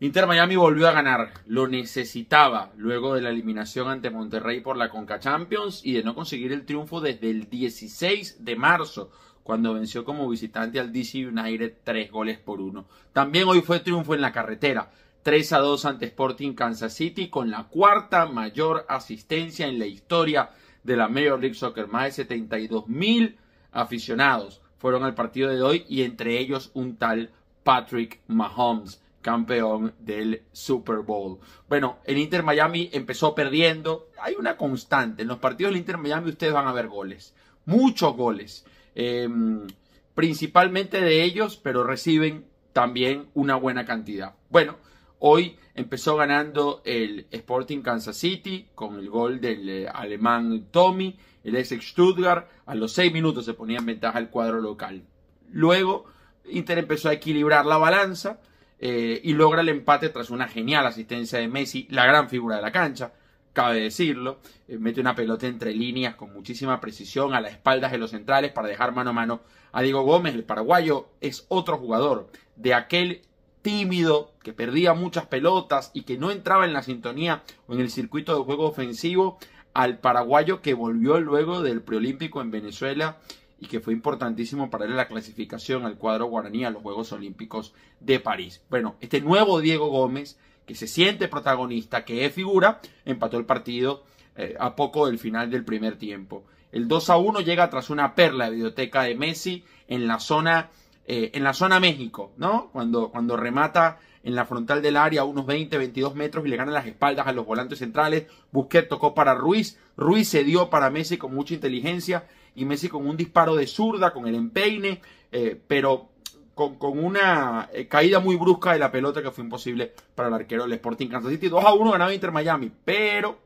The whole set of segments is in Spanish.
Inter Miami volvió a ganar, lo necesitaba luego de la eliminación ante Monterrey por la Conca Champions y de no conseguir el triunfo desde el 16 de marzo, cuando venció como visitante al DC United tres goles por uno. También hoy fue triunfo en la carretera, 3 a 2 ante Sporting Kansas City con la cuarta mayor asistencia en la historia de la Major League Soccer, más de 72 mil aficionados fueron al partido de hoy y entre ellos un tal Patrick Mahomes campeón del Super Bowl. Bueno, el Inter Miami empezó perdiendo. Hay una constante. En los partidos del Inter Miami ustedes van a ver goles. Muchos goles. Em, principalmente de ellos, pero reciben también una buena cantidad. Bueno, hoy empezó ganando el Sporting Kansas City con el gol del eh, alemán Tommy, el ex Stuttgart. A los seis minutos se ponía en ventaja el cuadro local. Luego, Inter empezó a equilibrar la balanza eh, y logra el empate tras una genial asistencia de Messi, la gran figura de la cancha, cabe decirlo, eh, mete una pelota entre líneas con muchísima precisión a las espaldas de los centrales para dejar mano a mano a Diego Gómez, el paraguayo es otro jugador de aquel tímido que perdía muchas pelotas y que no entraba en la sintonía o en el circuito de juego ofensivo al paraguayo que volvió luego del preolímpico en Venezuela y que fue importantísimo para darle la clasificación al cuadro guaraní a los Juegos Olímpicos de París. Bueno, este nuevo Diego Gómez, que se siente protagonista, que es figura, empató el partido eh, a poco del final del primer tiempo. El 2 a 1 llega tras una perla de biblioteca de Messi en la zona, eh, en la zona México, ¿no? Cuando, cuando remata en la frontal del área, a unos 20, 22 metros, y le ganan las espaldas a los volantes centrales. Busquets tocó para Ruiz. Ruiz se dio para Messi con mucha inteligencia y Messi con un disparo de zurda, con el empeine, eh, pero con, una eh, caída muy brusca de la pelota que fue imposible para el arquero del Sporting Kansas City. 2 a 1 ganaba Inter Miami, pero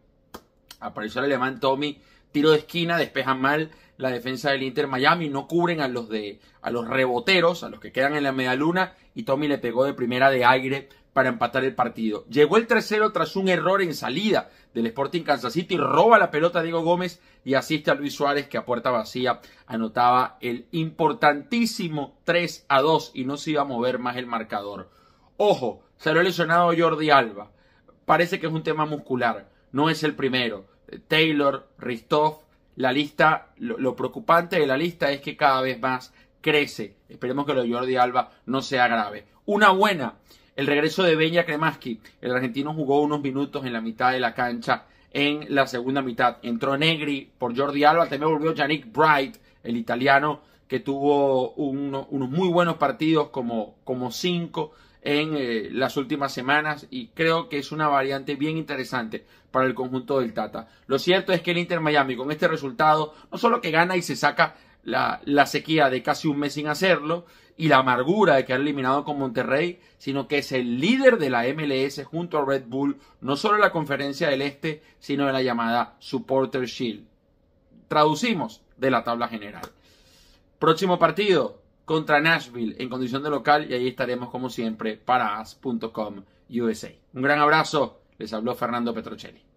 apareció el alemán Tommy, tiro de esquina, despeja mal la defensa del Inter Miami, no cubren a los de a los reboteros, a los que quedan en la medialuna y Tommy le pegó de primera de aire para empatar el partido. Llegó el 3-0 tras un error en salida del Sporting Kansas City, roba la pelota Diego Gómez y asiste a Luis Suárez que a puerta vacía anotaba el importantísimo 3 a 2 y no se iba a mover más el marcador. Ojo, Se lo ha lesionado Jordi Alba. Parece que es un tema muscular, no es el primero. Taylor, Ristoff, la lista, lo preocupante de la lista es que cada vez más crece. Esperemos que lo de Jordi Alba no sea grave. Una buena el regreso de Benja Kremaski. El argentino jugó unos minutos en la mitad de la cancha en la segunda mitad. Entró Negri por Jordi Alba, también volvió Yannick Bright, el italiano, que tuvo unos muy buenos partidos, como, como cinco en eh, las últimas semanas, y creo que es una variante bien interesante para el conjunto del Tata. Lo cierto es que el Inter Miami, con este resultado, no solo que gana y se saca la, sequía de casi un mes sin hacerlo y la amargura de que ha eliminado con Monterrey, sino que es el líder de la MLS junto a Red Bull, no solo en la conferencia del Este, sino en la llamada Supporter Shield. Traducimos de la tabla general. Próximo partido contra Nashville en condición de local y ahí estaremos como siempre para as.com USA. Un gran abrazo, les habló Fernando Petrocelli.